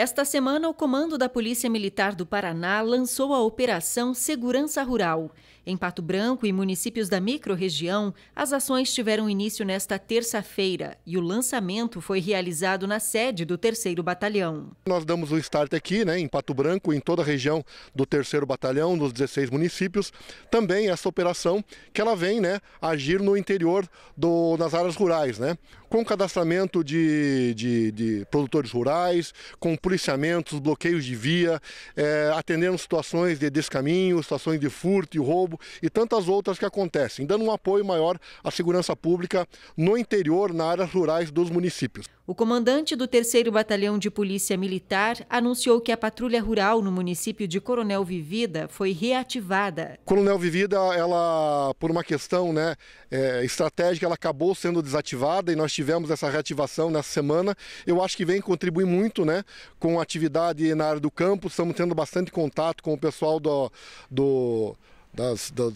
Esta semana, o Comando da Polícia Militar do Paraná lançou a Operação Segurança Rural. Em Pato Branco e municípios da microrregião, as ações tiveram início nesta terça-feira e o lançamento foi realizado na sede do 3 Batalhão. Nós damos o start aqui, né, em Pato Branco, em toda a região do 3 Batalhão, nos 16 municípios. Também essa operação que ela vem né, agir no interior do, nas áreas rurais, né, com cadastramento de, de, de produtores rurais, com policiamentos, bloqueios de via, é, atendendo situações de descaminho, situações de furto e roubo e tantas outras que acontecem, dando um apoio maior à segurança pública no interior, na áreas rurais dos municípios. O comandante do 3 Batalhão de Polícia Militar anunciou que a patrulha rural no município de Coronel Vivida foi reativada. Coronel Vivida, ela, por uma questão né, é, estratégica, ela acabou sendo desativada e nós tivemos essa reativação nessa semana. Eu acho que vem contribuir muito né, com a atividade na área do campo, estamos tendo bastante contato com o pessoal do, do das, das,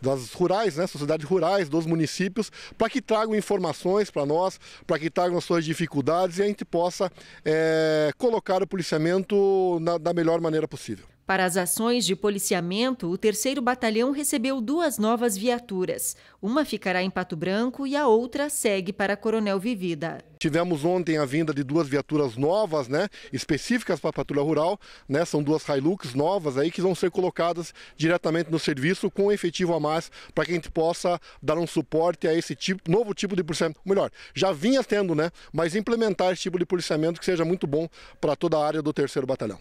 das, rurais, né, sociedades rurais dos municípios, para que tragam informações para nós, para que tragam as suas dificuldades e a gente possa é, colocar o policiamento na, da melhor maneira possível. Para as ações de policiamento, o 3 Batalhão recebeu duas novas viaturas. Uma ficará em Pato Branco e a outra segue para Coronel Vivida. Tivemos ontem a vinda de duas viaturas novas, né, específicas para a patrulha rural, né, são duas Hilux novas aí que vão ser colocadas diretamente no serviço com efetivo a mais para que a gente possa dar um suporte a esse tipo, novo tipo de policiamento, melhor, já vinha tendo, né, mas implementar esse tipo de policiamento que seja muito bom para toda a área do terceiro batalhão.